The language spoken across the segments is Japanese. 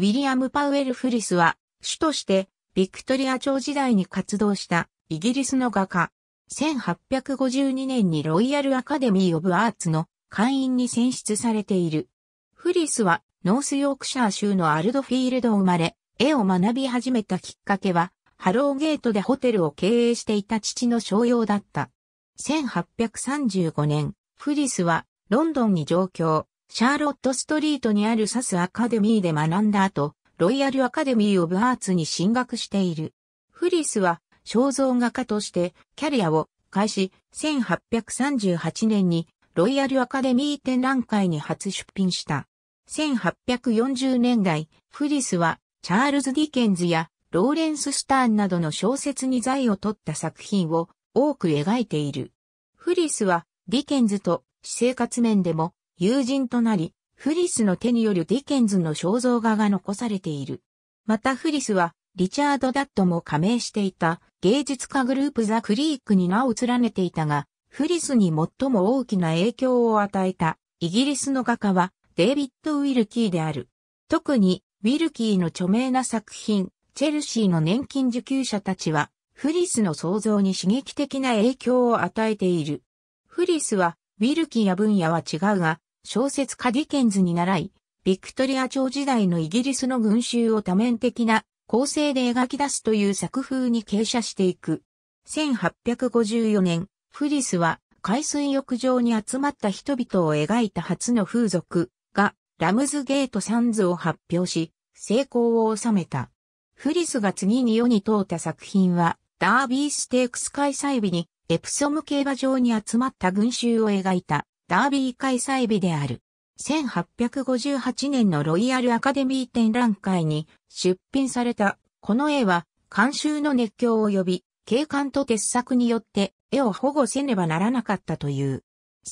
ウィリアム・パウエル・フリスは、主として、ビクトリア朝時代に活動したイギリスの画家。1852年にロイヤルアカデミー・オブ・アーツの会員に選出されている。フリスはノースヨークシャー州のアルドフィールド生まれ、絵を学び始めたきっかけは、ハローゲートでホテルを経営していた父の商用だった。1835年、フリスはロンドンに上京。シャーロットストリートにあるサスアカデミーで学んだ後、ロイヤルアカデミー・オブ・アーツに進学している。フリスは肖像画家としてキャリアを開始、1838年にロイヤルアカデミー展覧会に初出品した。1840年代、フリスはチャールズ・ディケンズやローレンス・スターンなどの小説に財を取った作品を多く描いている。フリスはディケンズと私生活面でも友人となり、フリスの手によるディケンズの肖像画が残されている。またフリスは、リチャード・ダットも加盟していた芸術家グループザ・クリークに名を連ねていたが、フリスに最も大きな影響を与えたイギリスの画家はデイビッド・ウィルキーである。特にウィルキーの著名な作品、チェルシーの年金受給者たちは、フリスの創造に刺激的な影響を与えている。フリスは、ウィルキーや分野は違うが、小説家ディケンズに習い、ビクトリア朝時代のイギリスの群衆を多面的な構成で描き出すという作風に傾斜していく。1854年、フリスは海水浴場に集まった人々を描いた初の風俗がラムズゲートサンズを発表し、成功を収めた。フリスが次に世に通った作品は、ダービーステークス開催日にエプソム競馬場に集まった群衆を描いたダービー開催日である。1858年のロイヤルアカデミー展覧会に出品されたこの絵は監修の熱狂を呼び、景観と鉄作によって絵を保護せねばならなかったという。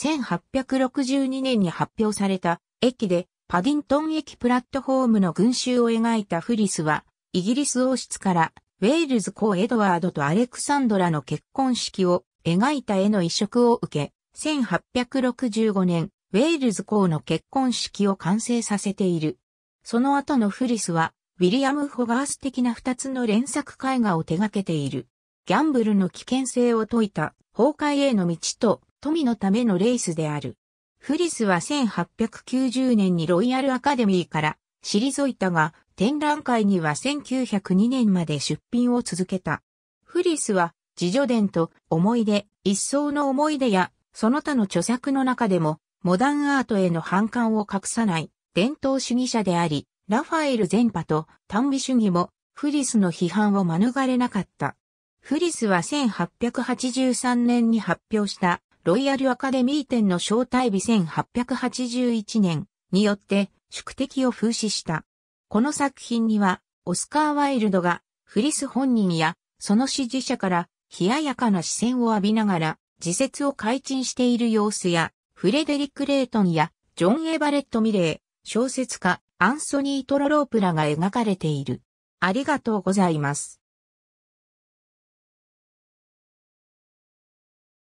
1862年に発表された駅でパディントン駅プラットフォームの群衆を描いたフリスは、イギリス王室からウェールズ公エドワードとアレクサンドラの結婚式を描いた絵の移植を受け、1865年、ウェールズ公の結婚式を完成させている。その後のフリスは、ウィリアム・ホガース的な二つの連作絵画を手掛けている。ギャンブルの危険性を説いた崩壊への道と富のためのレースである。フリスは1890年にロイヤルアカデミーから退いたが、展覧会には1902年まで出品を続けた。フリスは自助伝と思い出、一層の思い出やその他の著作の中でも、モダンアートへの反感を隠さない伝統主義者であり、ラファエル全派と単美主義もフリスの批判を免れなかった。フリスは1883年に発表したロイヤルアカデミー展の招待日1881年によって宿敵を風刺した。この作品にはオスカー・ワイルドがフリス本人やその支持者から冷ややかな視線を浴びながら自説を改陳している様子や、フレデリック・レイトンや、ジョン・エバレット・ミレー、小説家、アンソニー・トロロープらが描かれている。ありがとうございます。